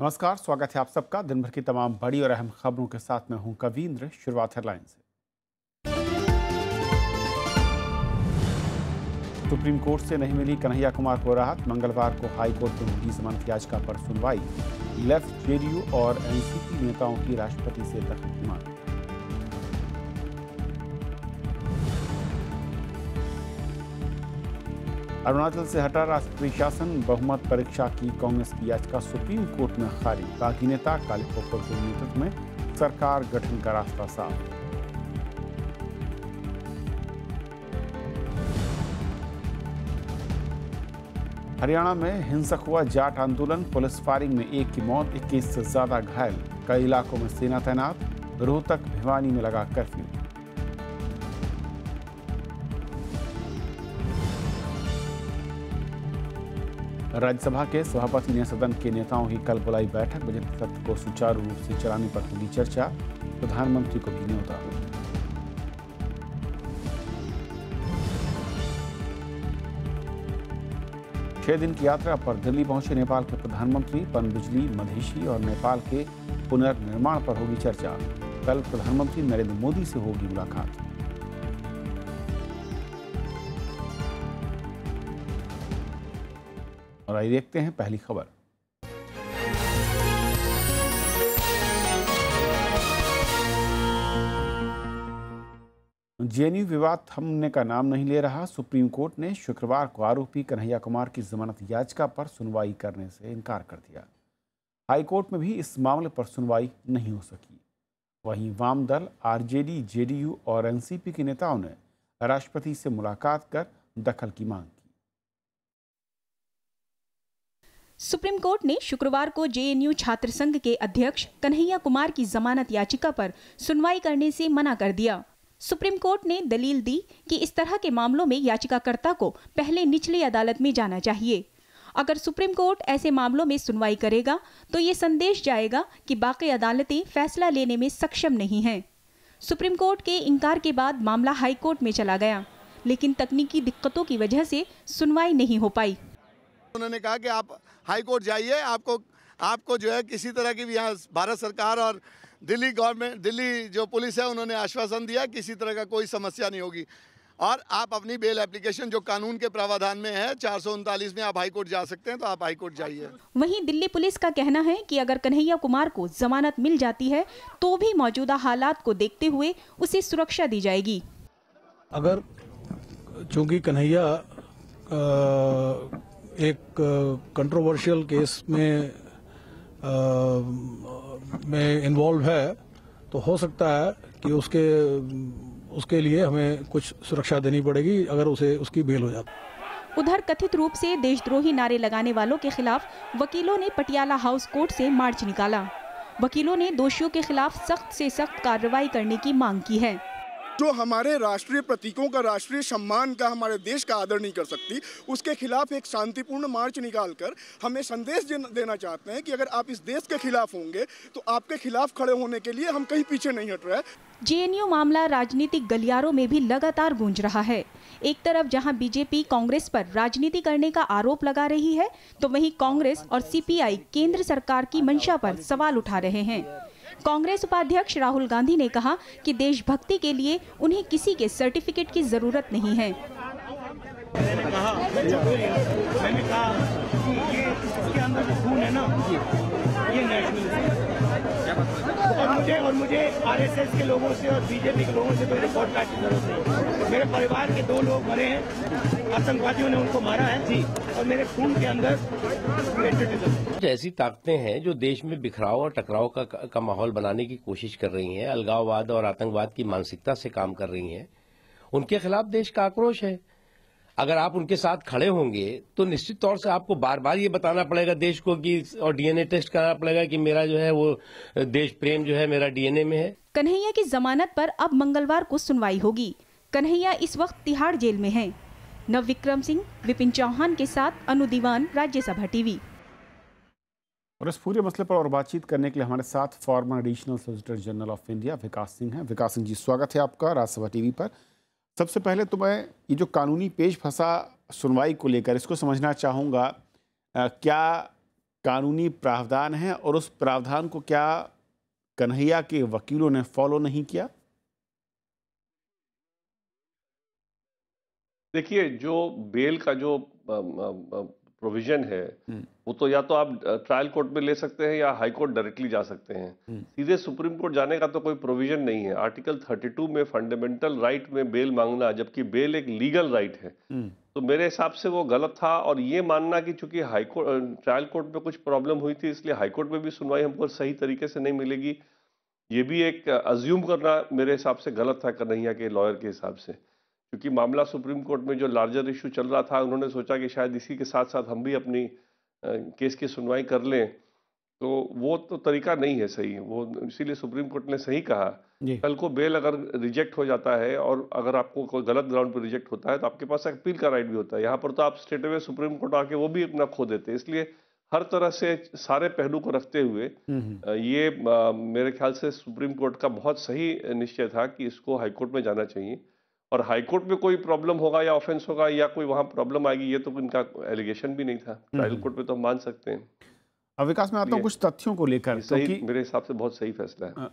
नमस्कार स्वागत है आप सबका दिन भर की तमाम बड़ी और अहम खबरों के साथ मैं हूं कवींद्र शुरुआत हेडलाइन से सुप्रीम कोर्ट से नहीं मिली कन्हैया कुमार को राहत मंगलवार को हाई कोर्ट में होगी जमानत याचिका पर सुनवाई लेफ्ट जेडीयू और एनसीपी नेताओं की राष्ट्रपति से तख्त मांग अरुणाचल से हटा राष्ट्रपति शासन बहुमत परीक्षा की कांग्रेस की याचिका सुप्रीम कोर्ट में खारिज बाकी नेता कालीपोपर के नेतृत्व में सरकार गठन का रास्ता साफ हरियाणा में हिंसक हुआ जाट आंदोलन पुलिस फायरिंग में एक की मौत इक्कीस से ज्यादा घायल कई इलाकों में सेना तैनात रोहतक भिवानी में लगा कर्फ्यू राज्यसभा के सभापति ने सदन के नेताओं की कल बुलाई बैठक बजट सत्र को सुचारू रूप से चलाने पर होगी चर्चा प्रधानमंत्री को भी न्योता छह दिन की यात्रा पर दिल्ली पहुंचे नेपाल के प्रधानमंत्री पनबिजली मधेशी और नेपाल के पुनर्निर्माण पर होगी चर्चा कल प्रधानमंत्री नरेंद्र मोदी से होगी मुलाकात और आइए देखते हैं पहली खबर जेएनयू विवाद थमने का नाम नहीं ले रहा सुप्रीम कोर्ट ने शुक्रवार को आरोपी कन्हैया कुमार की जमानत याचिका पर सुनवाई करने से इनकार कर दिया हाईकोर्ट में भी इस मामले पर सुनवाई नहीं हो सकी वहीं वाम दल आरजेडी जेडीयू और एनसीपी के नेताओं ने राष्ट्रपति से मुलाकात कर दखल की मांग सुप्रीम कोर्ट ने शुक्रवार को जेएनयू छात्र संघ के अध्यक्ष कन्हैया कुमार की जमानत याचिका पर सुनवाई करने से मना कर दिया सुप्रीम कोर्ट ने दलील दी कि इस तरह के मामलों में याचिकाकर्ता को पहले निचली अदालत में जाना चाहिए अगर सुप्रीम कोर्ट ऐसे मामलों में सुनवाई करेगा तो ये संदेश जाएगा कि बाकी अदालतें फैसला लेने में सक्षम नहीं हैं सुप्रीम कोर्ट के इनकार के बाद मामला हाई कोर्ट में चला गया लेकिन तकनीकी दिक्कतों की वजह से सुनवाई नहीं हो पाई उन्होंने कहा कि आप हाई कोर्ट जाइए आपको आपको जो है किसी तरह की भी यहाँ भारत सरकार और दिल्ली गवर्नमेंट दिल्ली जो पुलिस है उन्होंने आश्वासन दिया किसी तरह का कोई समस्या नहीं होगी और आप अपनी बेल एप्लीकेशन जो कानून के प्रावधान में है चार में आप हाई कोर्ट जा सकते हैं तो आप हाई कोर्ट जाइए वहीं दिल्ली पुलिस का कहना है कि अगर कन्हैया कुमार को जमानत मिल जाती है तो भी मौजूदा हालात को देखते हुए उसे सुरक्षा दी जाएगी अगर चूंकि कन्हैया एक कंट्रोवर्शियल केस में आ, में इन्वॉल्व है तो हो सकता है कि उसके उसके लिए हमें कुछ सुरक्षा देनी पड़ेगी अगर उसे उसकी बेल हो जाती उधर कथित रूप से देशद्रोही नारे लगाने वालों के खिलाफ वकीलों ने पटियाला हाउस कोर्ट से मार्च निकाला वकीलों ने दोषियों के खिलाफ सख्त से सख्त कार्रवाई करने की मांग की है जो तो हमारे राष्ट्रीय प्रतीकों का राष्ट्रीय सम्मान का हमारे देश का आदर नहीं कर सकती उसके खिलाफ एक शांतिपूर्ण मार्च निकालकर हमें संदेश देना चाहते हैं कि अगर आप इस देश के खिलाफ होंगे तो आपके खिलाफ खड़े होने के लिए हम कहीं पीछे नहीं हट रहे जे मामला राजनीतिक गलियारों में भी लगातार गूंज रहा है एक तरफ जहां बीजेपी कांग्रेस पर राजनीति करने का आरोप लगा रही है तो वहीं कांग्रेस और सीपीआई केंद्र सरकार की मंशा पर सवाल उठा रहे हैं कांग्रेस उपाध्यक्ष राहुल गांधी ने कहा कि देशभक्ति के लिए उन्हें किसी के सर्टिफिकेट की जरूरत नहीं है मैंने कहा कि ये इसके अंदर खून है ना ये नेशनल मुझे और मुझे आरएसएस के लोगों से और बीजेपी के लोगों से मेरे पॉडकास्ट की जरूरत नहीं मेरे परिवार के दो लोग मरे हैं आतंकवादियों ने उनको मारा है जी और मेरे खून के अंदर कुछ ऐसी ताकतें हैं जो देश में बिखराव और टकराव का, का माहौल बनाने की कोशिश कर रही हैं अलगाववाद और आतंकवाद की मानसिकता से काम कर रही हैं उनके खिलाफ देश का आक्रोश है अगर आप उनके साथ खड़े होंगे तो निश्चित तौर से आपको बार बार ये बताना पड़ेगा देश को कि और डीएनए टेस्ट कराना पड़ेगा कि मेरा जो है वो देश प्रेम जो है मेरा डीएनए में है कन्हैया की जमानत पर अब मंगलवार को सुनवाई होगी कन्हैया इस वक्त तिहाड़ जेल में है नव विक्रम सिंह विपिन चौहान के साथ अनु दीवान राज्यसभा टीवी और इस पूरे मसले पर और बातचीत करने के लिए हमारे साथ former additional solicitor general of India Vikas Singh हैं विकास सिंह जी स्वागत है आपका राज्यसभा टीवी पर सबसे पहले तो मैं ये जो कानूनी पेश फंसा सुनवाई को लेकर इसको समझना चाहूँगा क्या कानूनी प्रावधान है और उस प्रावधान को क्या कन्हैया के वकीलों ने फॉलो नहीं किया देखिए जो बेल का जो प्रोविजन है हम्म। वो तो या तो आप ट्रायल कोर्ट में ले सकते हैं या हाई कोर्ट डायरेक्टली जा सकते हैं हम्म। सीधे सुप्रीम कोर्ट जाने का तो कोई प्रोविजन नहीं है आर्टिकल 32 में फंडामेंटल राइट में बेल मांगना जबकि बेल एक लीगल राइट है हम्म। तो मेरे हिसाब से वो गलत था और ये मानना कि चूंकि हाईकोर्ट ट्रायल कोर्ट में कुछ प्रॉब्लम हुई थी इसलिए हाईकोर्ट में भी सुनवाई हमको सही तरीके से नहीं मिलेगी ये भी एक अज्यूम करना मेरे हिसाब से गलत था कन्हैया के लॉयर के हिसाब से क्योंकि मामला सुप्रीम कोर्ट में जो लार्जर इशू चल रहा था उन्होंने सोचा कि शायद इसी के साथ साथ हम भी अपनी केस की सुनवाई कर लें तो वो तो तरीका नहीं है सही वो इसीलिए सुप्रीम कोर्ट ने सही कहा कल को बेल अगर रिजेक्ट हो जाता है और अगर आपको कोई गलत ग्राउंड पर रिजेक्ट होता है तो आपके पास अपील का राइट भी होता है यहाँ पर तो आप स्टेट अवे सुप्रीम कोर्ट आके वो भी अपना खो देते इसलिए हर तरह से सारे पहलू को रखते हुए हम्म, हम्म। ये मेरे ख्याल से सुप्रीम कोर्ट का बहुत सही निश्चय था कि इसको हाईकोर्ट में जाना चाहिए और हाईकोर्ट में कोई प्रॉब्लम होगा या ऑफेंस होगा या कोई वहाँ प्रॉब्लम आएगी ये तो इनका एलिगेशन भी नहीं था ट्रायल कोर्ट में तो हम मान सकते हैं अब विकास में आता हूँ कुछ तथ्यों को लेकर सही मेरे हिसाब से बहुत सही फैसला है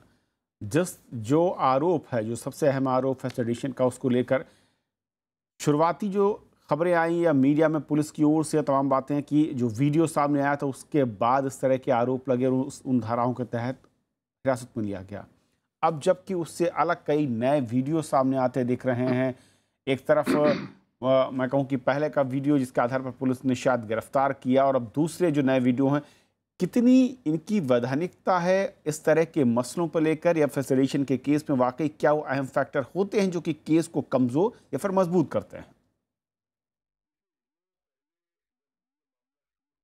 जिस जो आरोप है जो सबसे अहम आरोप है सडिशन का उसको लेकर शुरुआती जो खबरें आई या मीडिया में पुलिस की ओर से तमाम बातें कि जो वीडियो सामने आया था उसके बाद इस तरह के आरोप लगे उस उन धाराओं के तहत हिरासत में लिया गया अब जबकि उससे अलग कई नए वीडियो सामने आते दिख रहे हैं एक तरफ मैं कहूँ कि पहले का वीडियो जिसके आधार पर पुलिस ने शायद गिरफ्तार किया और अब दूसरे जो नए वीडियो हैं कितनी इनकी वैधानिकता है इस तरह के मसलों पर लेकर या फेसिलेशन के केस में वाकई क्या वो अहम फैक्टर होते हैं जो कि केस को कमज़ोर या फिर मजबूत करते हैं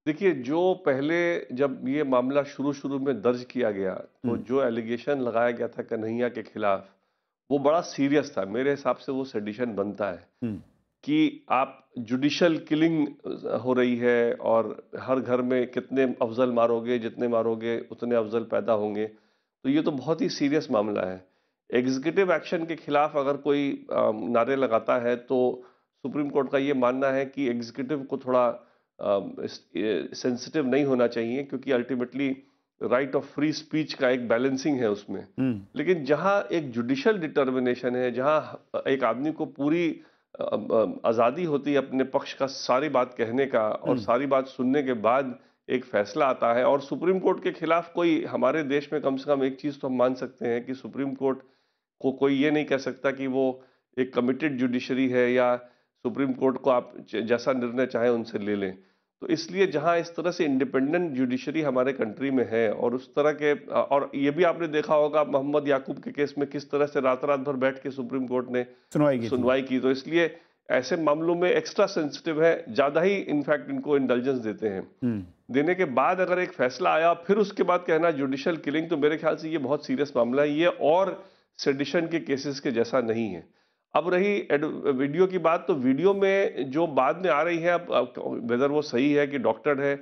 देखिए जो पहले जब ये मामला शुरू शुरू में दर्ज किया गया तो हम्म। जो एलिगेशन लगाया गया था कन्हैया के खिलाफ वो बड़ा सीरियस था मेरे हिसाब से वो सेडिशन बनता है हम्म। कि आप जुडिशल किलिंग हो रही है और हर घर में कितने अफजल मारोगे जितने मारोगे उतने अफजल पैदा होंगे तो ये तो बहुत ही सीरियस मामला है एग्जीक्यूटिव एक्शन के खिलाफ अगर कोई नारे लगाता है तो सुप्रीम कोर्ट का ये मानना है कि एग्जीक्यूटिव को थोड़ा सेंसिटिव नहीं होना चाहिए क्योंकि ultimately right of free speech का एक बैलेंसिंग है उसमें हम्म। लेकिन जहाँ एक जुडिशल डिटर्मिनेशन है जहाँ एक आदमी को पूरी आज़ादी होती है अपने पक्ष का सारी बात कहने का और हम्म। सारी बात सुनने के बाद एक फैसला आता है और सुप्रीम कोर्ट के खिलाफ कोई हमारे देश में कम से कम एक चीज़ तो हम मान सकते हैं कि सुप्रीम कोर्ट को कोई ये नहीं कह सकता कि वो एक कमिटेड जुडिशरी है या सुप्रीम कोर्ट को आप जैसा निर्णय चाहे उनसे ले लें तो इसलिए जहां इस तरह से इंडिपेंडेंट जुडिशरी हमारे कंट्री में है और उस तरह के और ये भी आपने देखा होगा मोहम्मद याकूब के केस में किस तरह से रात रात भर बैठ के सुप्रीम कोर्ट ने सुनवाई की सुनवाई की तो इसलिए ऐसे मामलों में एक्स्ट्रा सेंसिटिव है ज़्यादा ही इनफैक्ट इनको इंटेलिजेंस देते हैं हम्म। देने के बाद अगर एक फैसला आया फिर उसके बाद कहना जुडिशियल किलिंग तो मेरे ख्याल से ये बहुत सीरियस मामला है ये और सेडिशन के केसेस के जैसा नहीं है अब रही वीडियो की बात तो वीडियो में जो बाद में आ रही है अब, वेदर वो सही है कि डॉक्टर है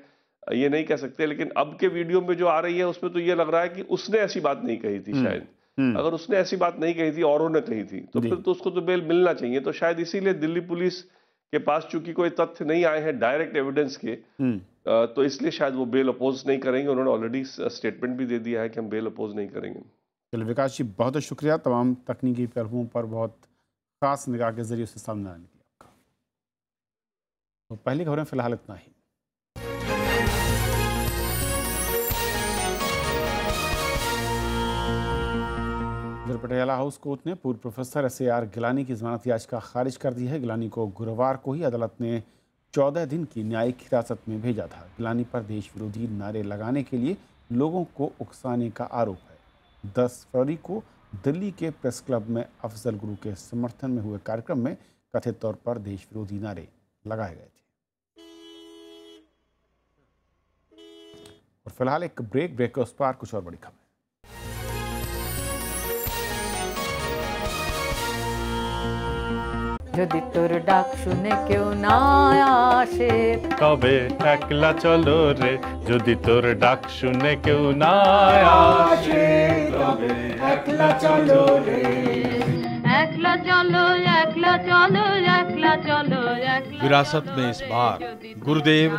ये नहीं कह सकते लेकिन अब के वीडियो में जो आ रही है उसमें तो ये लग रहा है कि उसने ऐसी बात नहीं कही थी हम्म, शायद हम्म। अगर उसने ऐसी बात नहीं कही थी औरों ने कही थी तो फिर तो उसको तो बेल मिलना चाहिए तो शायद इसीलिए दिल्ली पुलिस के पास चूंकि कोई तथ्य नहीं आए हैं डायरेक्ट एविडेंस के हम्म। तो इसलिए शायद वो बेल अपोज नहीं करेंगे उन्होंने ऑलरेडी स्टेटमेंट भी दे दिया है कि हम बेल अपोज नहीं करेंगे चलिए विकास जी बहुत बहुत शुक्रिया तमाम तकनीकी पहलुओं पर बहुत खास निगाह के जरिए उसे सामने आने की आपका तो पहली खबरें फिलहाल इतना ही पटियाला हाउस कोर्ट ने पूर्व professor S A R Geelani की जमानत याचिका खारिज कर दी है गिलानी को गुरुवार को ही अदालत ने चौदह दिन की न्यायिक हिरासत में भेजा था गिलानी पर देश विरोधी नारे लगाने के लिए लोगों को उकसाने का आरोप है दस फरवरी को दिल्ली के प्रेस क्लब में अफजल गुरु के समर्थन में हुए कार्यक्रम में कथित तौर पर देश विरोधी नारे लगाए गए थे और फिलहाल एक ब्रेक ब्रेक के उस पर कुछ और बड़ी खबर જો તીર ડગ સુને કેવ ના આશે તબે એકલા ચલો રે જો તીર ડગ સુને કેવ ના આશે તબે એકલા ચલો રે એકલા ચલો એકલા ચલો એકલા ચલો વિરાસત મેસ ભાર ગુરુદેવ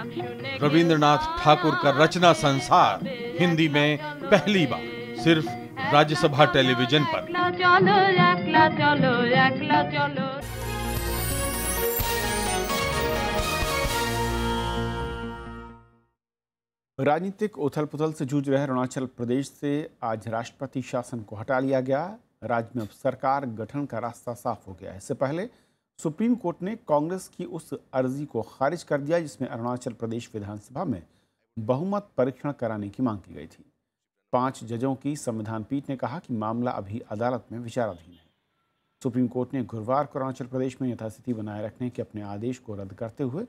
રવિન્દ્રનાથ ઠાકુર કર રચના સંસાર હિન્દી મે પહેલી બાર sirf રાજ્યસભા ટેલિવિઝન પર એકલા ચલો એકલા ચલો એકલા ચલો राजनीतिक उथल पुथल से जूझ रहे अरुणाचल प्रदेश से आज राष्ट्रपति शासन को हटा लिया गया राज्य में अब सरकार गठन का रास्ता साफ हो गया है इससे पहले सुप्रीम कोर्ट ने कांग्रेस की उस अर्जी को खारिज कर दिया जिसमें अरुणाचल प्रदेश विधानसभा में बहुमत परीक्षण कराने की मांग की गई थी पांच जजों की संविधान पीठ ने कहा कि मामला अभी अदालत में विचाराधीन है सुप्रीम कोर्ट ने गुरुवार को अरुणाचल प्रदेश में यथास्थिति बनाए रखने के अपने आदेश को रद्द करते हुए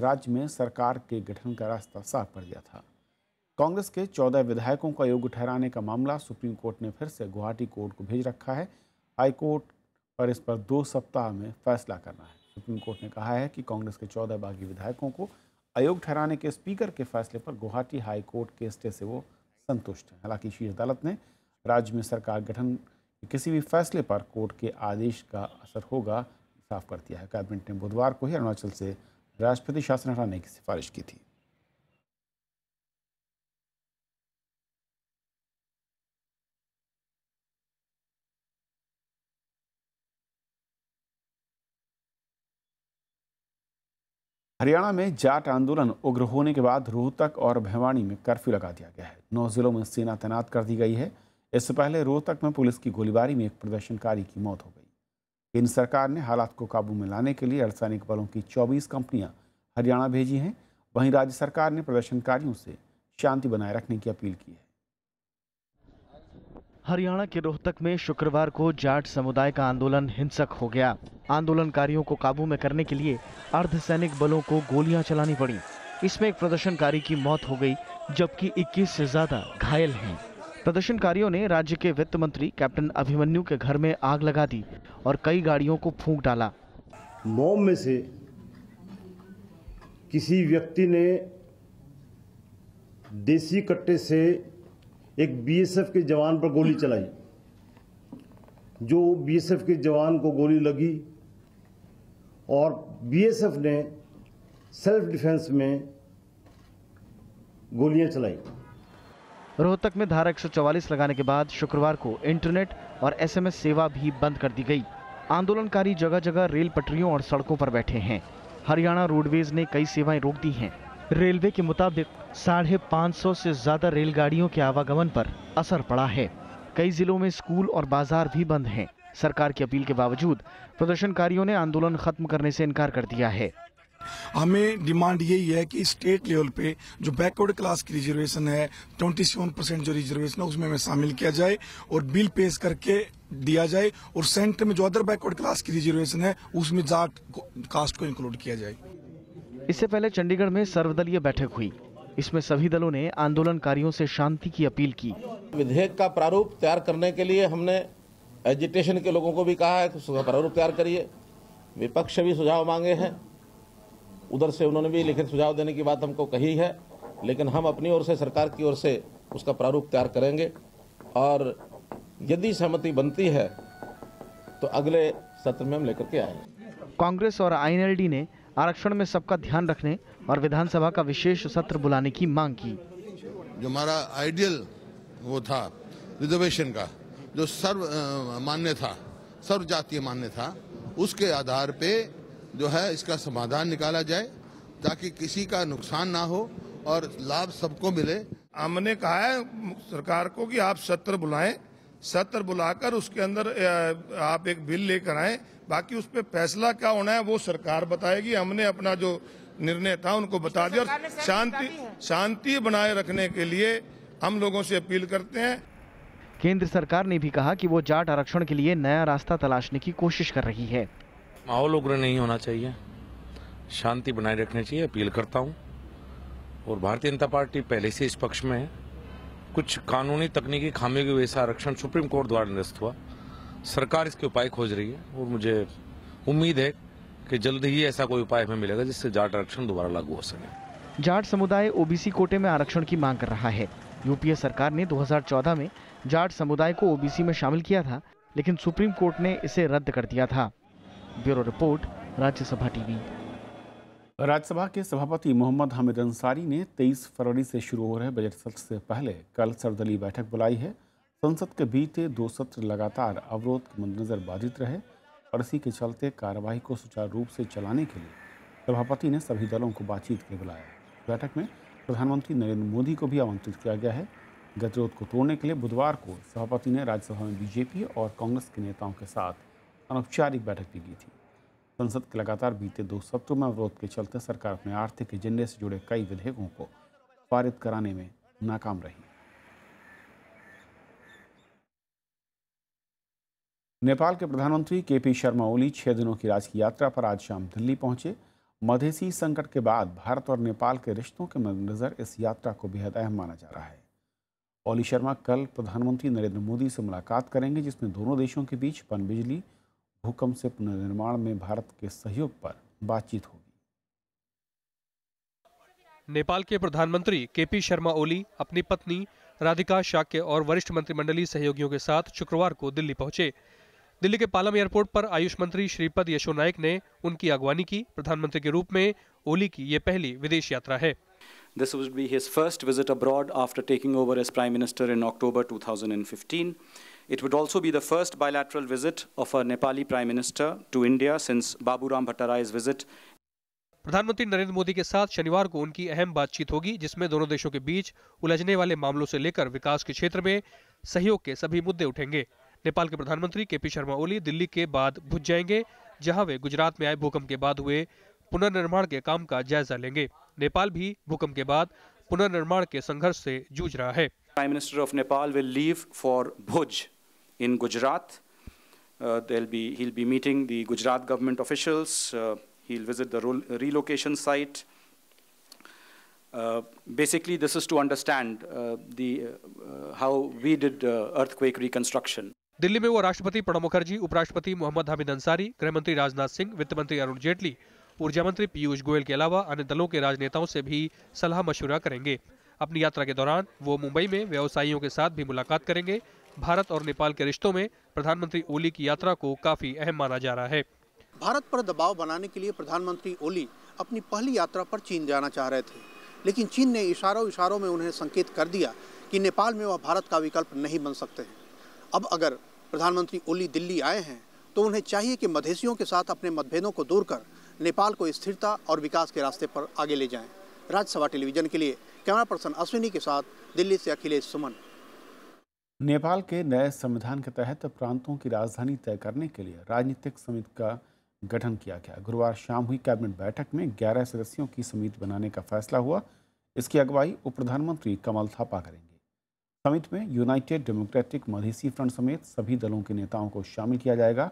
राज्य में सरकार के गठन का रास्ता साफ कर दिया था कांग्रेस के चौदह विधायकों का योग्य ठहराने का मामला सुप्रीम कोर्ट ने फिर से गुवाहाटी कोर्ट को भेज रखा है हाई कोर्ट पर इस पर दो सप्ताह में फैसला करना है सुप्रीम कोर्ट ने कहा है कि कांग्रेस के चौदह बागी विधायकों को अयोग ठहराने के स्पीकर के फैसले पर गुवाहाटी हाई कोर्ट के स्टे से वो संतुष्ट हैं हालांकि शीर्ष अदालत ने राज्य में सरकार गठन किसी भी फैसले पर कोर्ट के आदेश का असर होगा साफ कर दिया है कैबिनेट ने बुधवार को ही अरुणाचल से राष्ट्रपति शासन हटाने की सिफारिश की थी हरियाणा में जाट आंदोलन उग्र होने के बाद रोहतक और भिवानी में कर्फ्यू लगा दिया गया है नौ जिलों में सेना तैनात कर दी गई है इससे पहले रोहतक में पुलिस की गोलीबारी में एक प्रदर्शनकारी की मौत हो गई केंद्र सरकार ने हालात को काबू में लाने के लिए अर्धसैनिक बलों की 24 कंपनियां हरियाणा भेजी हैं वहीं राज्य सरकार ने प्रदर्शनकारियों से शांति बनाए रखने की अपील की है हरियाणा के रोहतक में शुक्रवार को जाट समुदाय का आंदोलन हिंसक हो गया आंदोलनकारियों को काबू में करने के लिए अर्धसैनिक बलों को गोलियां चलानी पड़ी इसमें एक प्रदर्शनकारी की मौत हो गई जबकि 21 से ज्यादा घायल हैं प्रदर्शनकारियों ने राज्य के वित्त मंत्री कैप्टन अभिमन्यु के घर में आग लगा दी और कई गाड़ियों को फूंक डाला मोम में से किसी व्यक्ति ने देसी कट्टे से एक बीएसएफ के जवान पर गोली चलाई जो बीएसएफ के जवान को गोली लगी और बीएसएफ ने सेल्फ डिफेंस में गोलियां चलाई रोहतक में धारा 144 लगाने के बाद शुक्रवार को इंटरनेट और एसएमएस सेवा भी बंद कर दी गई आंदोलनकारी जगह जगह रेल पटरियों और सड़कों पर बैठे हैं हरियाणा रोडवेज ने कई सेवाएं रोक दी हैं रेलवे के मुताबिक साढ़े पाँच सौ से ज़्यादा रेलगाड़ियों के आवागमन पर असर पड़ा है कई जिलों में स्कूल और बाजार भी बंद हैं सरकार की अपील के बावजूद प्रदर्शनकारियों ने आंदोलन खत्म करने से इनकार कर दिया है हमें डिमांड यही है कि स्टेट लेवल पे जो बैकवर्ड क्लास की रिजर्वेशन है ट्वेंटी सेवन परसेंट जो रिजर्वेशन है उसमें हमें शामिल किया जाए और बिल पेश करके दिया जाए और सेंटर में जो अदर बैकवर्ड क्लास की रिजर्वेशन है उसमें जाट कास्ट को इंक्लूड किया जाए इससे पहले चंडीगढ़ में सर्वदलीय बैठक हुई इसमें सभी दलों ने आंदोलनकारियों से शांति की अपील की विधेयक का प्रारूप तैयार करने के लिए हमने एजिटेशन के लोगों को भी कहा है कि तो प्रारूप तैयार करिए विपक्ष भी सुझाव मांगे हैं उधर से उन्होंने भी लिखित सुझाव देने की बात हमको कही है लेकिन हम अपनी ओर से सरकार की ओर से उसका प्रारूप तैयार करेंगे और यदि सहमति बनती है तो अगले सत्र में हम लेकर के आएंगे कांग्रेस और आईएनएलडी ने आरक्षण में सबका ध्यान रखने और विधानसभा का विशेष सत्र बुलाने की मांग की जो हमारा आइडियल वो था रिजर्वेशन का जो सर्व मान्य था सर्व जातीय मान्य था उसके आधार पे जो है इसका समाधान निकाला जाए ताकि किसी का नुकसान ना हो और लाभ सबको मिले हमने कहा है सरकार को कि आप सत्र बुलाएं सत्र बुलाकर उसके अंदर आप एक बिल लेकर आए बाकी उस पर फैसला क्या होना है वो सरकार बताएगी हमने अपना जो निर्णय था उनको बता दिया और शांति शांति बनाए रखने के लिए हम लोगों से अपील करते हैं केंद्र सरकार ने भी कहा कि वो जाट आरक्षण के लिए नया रास्ता तलाशने की कोशिश कर रही है माहौल उग्र नहीं होना चाहिए शांति बनाए रखनी चाहिए अपील करता हूँ और भारतीय जनता पार्टी पहले से इस पक्ष में है कुछ कानूनी तकनीकी खामियों की वजह से आरक्षण सुप्रीम कोर्ट द्वारा निरस्त हुआ सरकार इसके उपाय खोज रही है और मुझे उम्मीद है कि जल्द ही ऐसा कोई उपाय हमें मिलेगा जिससे जाट आरक्षण दोबारा लागू हो सके जाट समुदाय ओबीसी कोटे में आरक्षण की मांग कर रहा है यूपीए सरकार ने 2014 में जाट समुदाय को ओबीसी में शामिल किया था लेकिन सुप्रीम कोर्ट ने इसे रद्द कर दिया था bureau report Rajya Sabha TV Rajya Sabha के सभापति मोहम्मद हामिद अंसारी ने 23 फरवरी से शुरू हो रहे बजट सत्र से पहले कल सर्वदलीय बैठक बुलाई है संसद के बीते दो सत्र लगातार अवरोध के मद्देनजर बाधित रहे और इसी के चलते कार्यवाही को सुचारू रूप से चलाने के लिए सभापति ने सभी दलों को बातचीत के बुलाया बैठक में प्रधानमंत्री नरेंद्र मोदी को भी आमंत्रित किया गया है गतिरोध को तोड़ने के लिए बुधवार को सभापति ने राज्यसभा में बीजेपी और कांग्रेस के नेताओं के साथ अनौपचारिक बैठक भी की थी संसद के लगातार बीते दो सत्रों में अवरोध के चलते सरकार अपने आर्थिक एजेंडे से जुड़े कई विधेयकों को पारित कराने में नाकाम रही नेपाल के प्रधानमंत्री के पी शर्मा ओली छह दिनों की राजकीय यात्रा पर आज शाम दिल्ली पहुंचे मधेसी संकट के बाद भारत और नेपाल के रिश्तों के मद्देनज़र इस यात्रा को बेहद अहम माना जा रहा है ओली शर्मा कल प्रधानमंत्री नरेंद्र मोदी से मुलाकात करेंगे जिसमें दोनों देशों के बीच पनबिजली भूकंप से पुनर्निर्माण में भारत के सहयोग पर बातचीत होगी नेपाल के प्रधानमंत्री केपी शर्मा ओली अपनी पत्नी राधिका शाक्य और वरिष्ठ मंत्रिमंडलीय सहयोगियों के साथ शुक्रवार को दिल्ली पहुंचे दिल्ली के पालम एयरपोर्ट पर आयुष मंत्री श्रीपद यशो नायक ने उनकी अगवानी की प्रधानमंत्री के रूप में ओली की ये पहली विदेश यात्रा है This would be his first visit abroad after taking over as Prime Minister in October 2015. It would also be the first bilateral visit of a Nepali Prime Minister to India since Baburam Bhattarai's visit. प्रधानमंत्री नरेंद्र मोदी के साथ शनिवार को उनकी अहम बातचीत होगी जिसमें दोनों देशों के बीच उलझने वाले मामलों से लेकर विकास के क्षेत्र में सहयोग के सभी मुद्दे उठेंगे नेपाल के प्रधानमंत्री के पी शर्मा ओली दिल्ली के बाद भुज जाएंगे जहां वे गुजरात में आए भूकंप के बाद हुए पुनर्निर्माण के काम का जायजा लेंगे नेपाल भी भूकंप के बाद पुनर्निर्माण के संघर्ष से जूझ रहा है prime minister of Nepal will leave for Bhuj in Gujarat meeting the Gujarat government officials visit the relocation site basically this is to understand the how we did earthquake reconstruction Delhi में वो राष्ट्रपति प्रणब मुखर्जी उपराष्ट्रपति मोहम्मद हामिद अंसारी गृहमंत्री राजनाथ सिंह वित्त मंत्री अरुण जेटली ऊर्जा मंत्री पीयूष गोयल के अलावा अन्य दलों के राजनेताओं से भी सलाह मशवरा करेंगे अपनी यात्रा के दौरान वो मुंबई में व्यवसायियों के साथ भी मुलाकात करेंगे भारत और नेपाल के रिश्तों में प्रधानमंत्री ओली की यात्रा को काफी अहम माना जा रहा है भारत पर दबाव बनाने के लिए प्रधानमंत्री ओली अपनी पहली यात्रा पर चीन जाना चाह रहे थे लेकिन चीन ने इशारों इशारों में उन्हें संकेत कर दिया कि नेपाल में वह भारत का विकल्प नहीं बन सकते हैं अब अगर प्रधानमंत्री ओली दिल्ली आए हैं तो उन्हें चाहिए कि मधेसियों के साथ अपने मतभेदों को दूर कर नेपाल को स्थिरता और विकास के रास्ते पर आगे ले जाएं। राज्यसभा टेलीविजन के लिए कैमरा पर्सन अश्विनी के साथ दिल्ली से अखिलेश सुमन नेपाल के नए संविधान के तहत प्रांतों की राजधानी तय करने के लिए राजनीतिक समिति का गठन किया गया गुरुवार शाम हुई कैबिनेट बैठक में ग्यारह सदस्यों की समिति बनाने का फैसला हुआ इसकी अगुवाई उप प्रधानमंत्री कमल थापा करेंगे समिट में यूनाइटेड डेमोक्रेटिक मधेसी फ्रंट समेत सभी दलों के नेताओं को शामिल किया जाएगा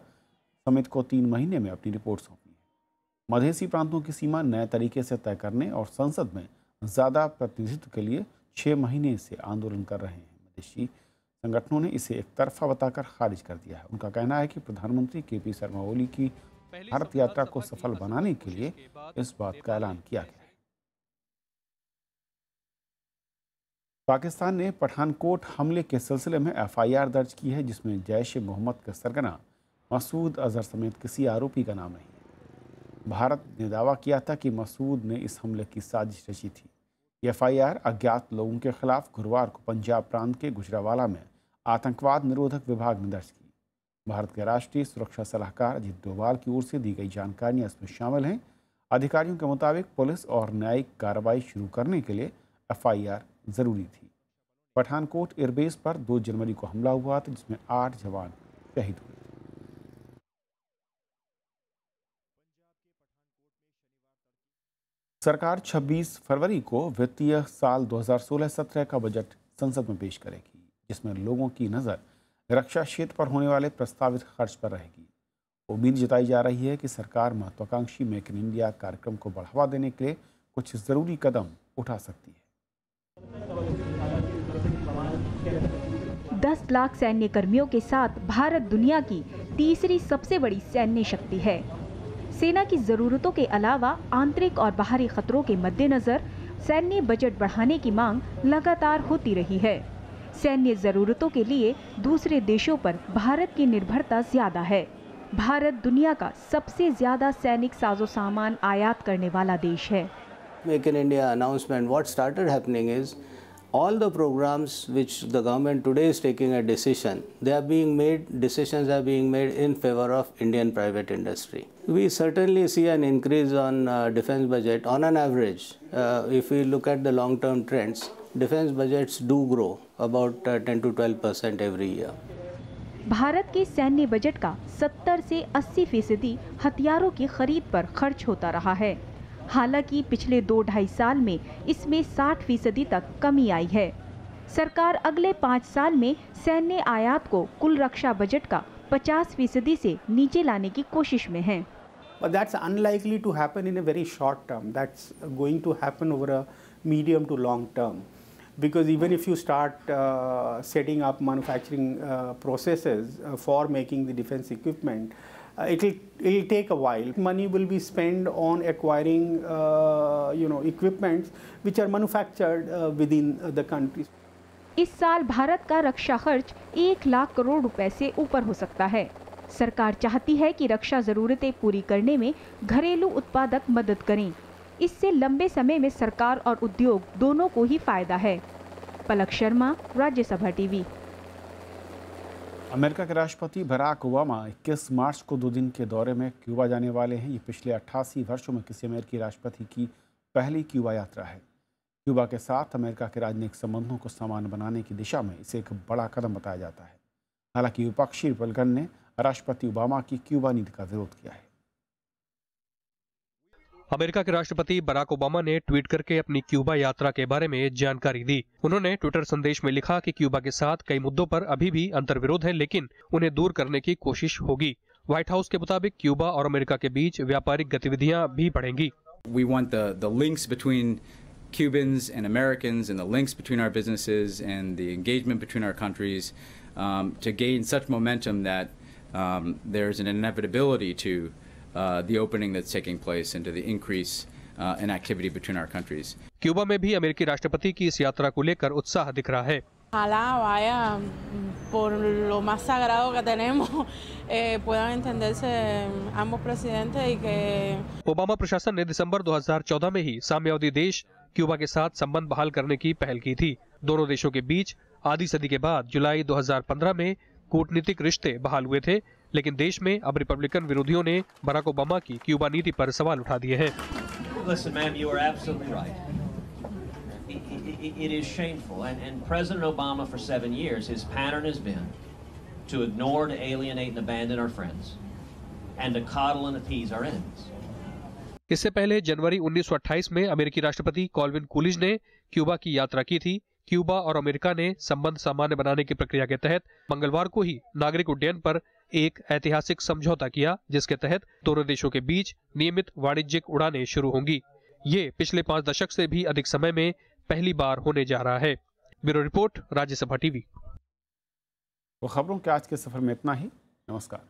समिट को तीन महीने में अपनी रिपोर्ट सौंपनी है मधेसी प्रांतों की सीमा नए तरीके से तय करने और संसद में ज़्यादा प्रतिनिधित्व के लिए छः महीने से आंदोलन कर रहे हैं मधेशी संगठनों ने इसे एक तरफा बताकर खारिज कर दिया है उनका कहना है कि प्रधानमंत्री के पी शर्मा ओली की भारत यात्रा को सफल बनाने के लिए इस बात का ऐलान किया गया है पाकिस्तान ने पठानकोट हमले के सिलसिले में एफआईआर दर्ज की है जिसमें जैश मोहम्मद का सरगना मसूद अजहर समेत किसी आरोपी का नाम नहीं भारत ने दावा किया था कि मसूद ने इस हमले की साजिश रची थी एफ आई आर अज्ञात लोगों के खिलाफ गुरुवार को पंजाब प्रांत के गुजरावाला में आतंकवाद निरोधक विभाग ने दर्ज की भारत के राष्ट्रीय सुरक्षा सलाहकार अजीत डोवाल की ओर से दी गई जानकारियां इसमें शामिल हैं अधिकारियों के मुताबिक पुलिस और न्यायिक कार्रवाई शुरू करने के लिए एफआईआर ज़रूरी थी पठानकोट एयरबेस पर 2 जनवरी को हमला हुआ था जिसमें आठ जवान शहीद हुए सरकार 26 फरवरी को वित्तीय साल 2016-17 का बजट संसद में पेश करेगी जिसमें लोगों की नज़र रक्षा क्षेत्र पर होने वाले प्रस्तावित खर्च पर रहेगी उम्मीद जताई जा रही है कि सरकार महत्वाकांक्षी मेक इन इंडिया कार्यक्रम को बढ़ावा देने के लिए कुछ ज़रूरी कदम उठा सकती है दस लाख सैन्य कर्मियों के साथ भारत दुनिया की तीसरी सबसे बड़ी सैन्य शक्ति है सेना की ज़रूरतों के अलावा आंतरिक और बाहरी खतरों के मद्देनज़र सैन्य बजट बढ़ाने की मांग लगातार होती रही है सैन्य ज़रूरतों के लिए दूसरे देशों पर भारत की निर्भरता ज़्यादा है भारत दुनिया का सबसे ज़्यादा सैनिक साजो सामान आयात करने वाला देश है Make in India announcement, what started happening is all the programs which the government today is taking a decision, they are being made, decisions are being made in favor of Indian private industry. We certainly see an increase on uh, defense budget on an average. Uh, if we look at the long-term trends, defense budgets do grow about uh, 10 to 12 percent every year. Bharat के सैन्य budget का 70 से 80 फीसदी हथियारों की खरीद पर खर्च होता रहा है हालांकि पिछले दो ढाई साल में इसमें 60 फीसदी तक कमी आई है सरकार अगले पाँच साल में सैन्य आयात को कुल रक्षा बजट का 50 फीसदी से नीचे लाने की कोशिश में है But that's unlikely to happen in a very short term. That's going to happen over a medium to long term. Because even if you start uh, setting up manufacturing uh, processes uh, for making the defense equipment, uh, uh, it'll it'll take a while. Money will be spent on acquiring uh, you know equipments which are manufactured uh, within uh, the country. इस साल भारत का रक्षा खर्च एक लाख करोड़ रुपए से ऊपर हो सकता है सरकार चाहती है कि रक्षा ज़रूरतें पूरी करने में घरेलू उत्पादक मदद करें इससे लंबे समय में सरकार और उद्योग दोनों को ही फायदा है पलक शर्मा राज्यसभा टीवी अमेरिका के राष्ट्रपति बराक ओबामा 21 मार्च को दो दिन के दौरे में क्यूबा जाने वाले हैं ये पिछले 88 वर्षों में किसी अमेरिकी राष्ट्रपति की पहली क्यूबा यात्रा है क्यूबा के साथ अमेरिका के राजनीतिक संबंधों को समान बनाने की दिशा में इसे एक बड़ा कदम बताया जाता है हालांकि विपक्षी रिपलगन ने राष्ट्रपति ओबामा की क्यूबा नीति का विरोध किया है अमेरिका के राष्ट्रपति बराक ओबामा ने ट्वीट करके अपनी क्यूबा यात्रा के बारे में जानकारी दी उन्होंने ट्विटर संदेश में लिखा कि क्यूबा के साथ कई मुद्दों पर अभी भी अंतर्विरोध है लेकिन उन्हें दूर करने की कोशिश होगी व्हाइट हाउस के मुताबिक क्यूबा और अमेरिका के बीच व्यापारिक गतिविधियां भी बढ़ेंगी We want the, the links between Cubans and Americans and the links between our businesses and the engagement between our countries um, to gain such momentum that um, there's an inevitability to the opening that's taking place and to the increase uh, in activity between our countries. Cuba में भी अमेरिकी राष्ट्रपति की इस यात्रा को लेकर उत्साह दिख रहा है Ojalá vaya por lo más sagrado que tenemos eh, puedan entenderse ambos presidentes y que Obama प्रशासन ने दिसंबर 2014 में ही साम्यवादी देश क्यूबा के साथ संबंध बहाल करने की पहल की थी दोनों देशों के बीच आधी सदी के बाद जुलाई 2015 में कूटनीतिक रिश्ते बहाल हुए थे लेकिन देश में अब रिपब्लिकन विरोधियों ने बराक ओबामा की क्यूबा नीति पर सवाल उठा दिए हैं Listen, ma'am, you are absolutely right. it is shameful. And, and, President Obama, for seven years, his pattern has been to ignore, to alienate, and abandon our friends, and to coddle and appease our enemies. इससे पहले जनवरी 1928 में अमेरिकी राष्ट्रपति Colvin Coolidge ने Cuba की यात्रा की थी क्यूबा और अमेरिका ने संबंध सामान्य बनाने की प्रक्रिया के तहत मंगलवार को ही नागरिक उड्डयन पर एक ऐतिहासिक समझौता किया जिसके तहत दोनों देशों के बीच नियमित वाणिज्यिक उड़ानें शुरू होंगी ये पिछले पांच दशक से भी अधिक समय में पहली बार होने जा रहा है ब्यूरो रिपोर्ट राज्यसभा टीवी खबरों के आज के सफर में इतना ही नमस्कार